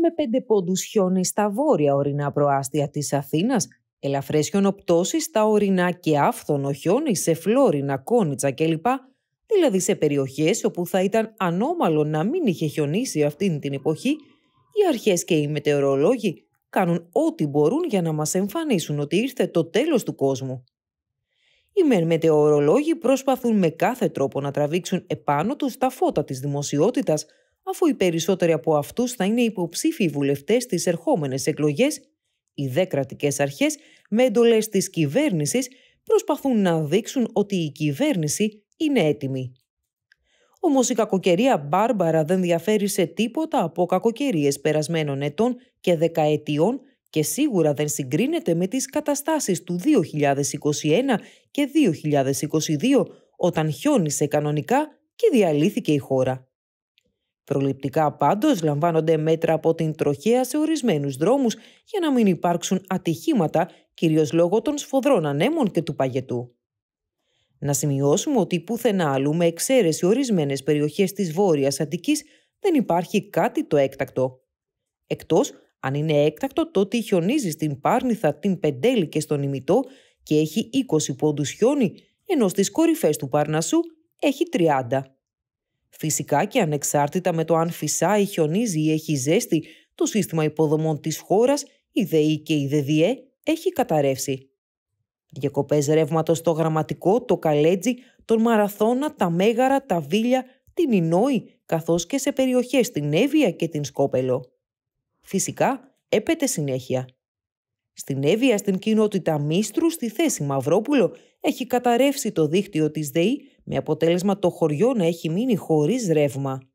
με πέντε πόντους χιόνι στα βόρεια ορεινά προάστια της Αθήνας, ελαφρές χιονοπτώσεις στα ορεινά και άφθονο χιόνι σε φλόρινα, κόνιτσα κλπ. Δηλαδή σε περιοχές όπου θα ήταν ανώμαλο να μην είχε χιονίσει αυτήν την εποχή, οι αρχές και οι μετεωρολόγοι κάνουν ό,τι μπορούν για να μας εμφανίσουν ότι ήρθε το τέλος του κόσμου. Οι μεν μετεωρολόγοι προσπαθούν με κάθε τρόπο να τραβήξουν επάνω τους τα φώτα της δημοσιότητας, αφού οι περισσότεροι από αυτούς θα είναι υποψήφιοι βουλευτές στις ερχόμενες εκλογές, οι δε κρατικές αρχές με εντολές της κυβέρνησης προσπαθούν να δείξουν ότι η κυβέρνηση είναι έτοιμη. Όμως η κακοκαιρία Μπάρμπαρα δεν διαφέρει σε τίποτα από κακοκαιρίες περασμένων ετών και δεκαετιών και σίγουρα δεν συγκρίνεται με τις καταστάσεις του 2021 και 2022 όταν χιόνισε κανονικά και διαλύθηκε η χώρα. Προληπτικά πάντως λαμβάνονται μέτρα από την τροχέα σε ορισμένους δρόμους για να μην υπάρξουν ατυχήματα, κυρίως λόγω των σφοδρών ανέμων και του παγετού. Να σημειώσουμε ότι πουθενά αλλού με εξαίρεση ορισμένες περιοχές της Βόρειας Αττικής δεν υπάρχει κάτι το έκτακτο. Εκτός αν είναι έκτακτο το τότε χιονίζει στην Πάρνηθα, την Πεντέλη και στον Ιμητό και έχει 20 πόντους χιόνι, ενώ στις κορυφές του Παρνασσού έχει 30. Φυσικά και ανεξάρτητα με το αν φυσάει, χιονίζει ή έχει ζέστη, το σύστημα υποδομών της χώρας, η ΔΕΗ και η ΔΔΕ, έχει καταρρεύσει. Διακοπές ρεύματος στο Γραμματικό, το Καλέτζι, τον Μαραθώνα, τα Μέγαρα, τα Βίλια, την Ινόη, καθώς και σε περιοχές στην Εύβοια και την Σκόπελο. Φυσικά, έπεται συνέχεια. Στην Εύβοια, στην κοινότητα Μίστρου, στη θέση Μαυρόπουλο, έχει καταρρεύσει το δίκτυο της ΔΕΗ με αποτέλεσμα το χωριό να έχει μείνει χωρίς ρεύμα.